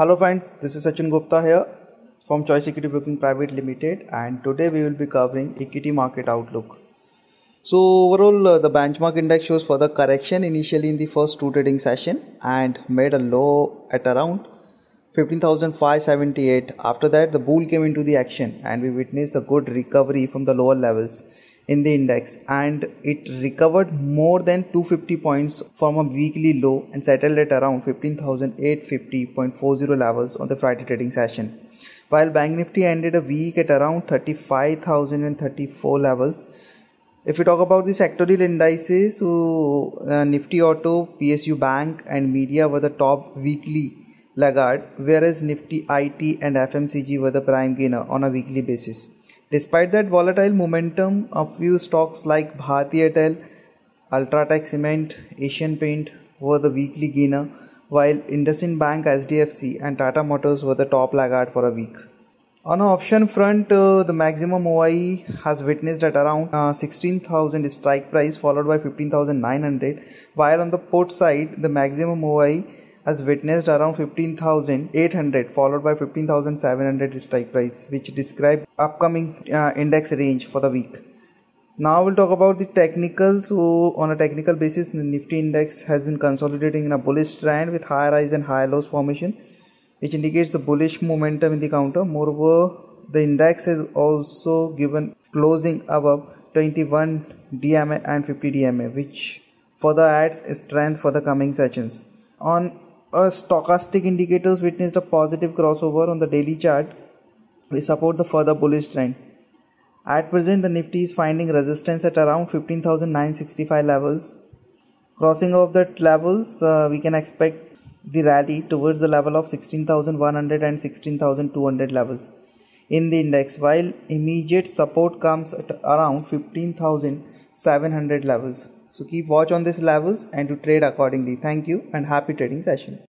Hello friends, this is Sachin Gupta here from Choice Equity Broking Private Limited and today we will be covering equity market outlook. So overall uh, the benchmark index shows further correction initially in the first two trading session and made a low at around 15578 after that the bull came into the action and we witnessed a good recovery from the lower levels in the index and it recovered more than 250 points from a weekly low and settled at around 15850.40 levels on the Friday trading session. While Bank Nifty ended a week at around 35,034 levels, if we talk about the sectoral indices, so uh, Nifty Auto, PSU Bank, and Media were the top weekly laggard, whereas Nifty IT and FMCG were the prime gainer on a weekly basis. Despite that volatile momentum, a few stocks like Bharti Airtel, Ultratech Cement, Asian Paint were the weekly gainer, while IndusInd Bank, SDFC, and Tata Motors were the top laggard for a week. On the option front, uh, the maximum OI has witnessed at around uh, 16,000 strike price followed by 15,900, while on the port side, the maximum OI has witnessed around 15,800 followed by 15,700 strike price which describe upcoming uh, index range for the week. Now we'll talk about the technicals. So on a technical basis, the Nifty index has been consolidating in a bullish trend with high rise and high lows formation, which indicates the bullish momentum in the counter. Moreover, the index has also given closing above 21 DMA and 50 DMA, which further adds strength for the coming sessions. On a uh, stochastic indicators witnessed a positive crossover on the daily chart, we support the further bullish trend. At present, the Nifty is finding resistance at around 15,965 levels. Crossing of that levels, uh, we can expect the rally towards the level of 16,100 and 16,200 levels in the index, while immediate support comes at around 15,700 levels. So keep watch on these levels and to trade accordingly. Thank you and happy trading session.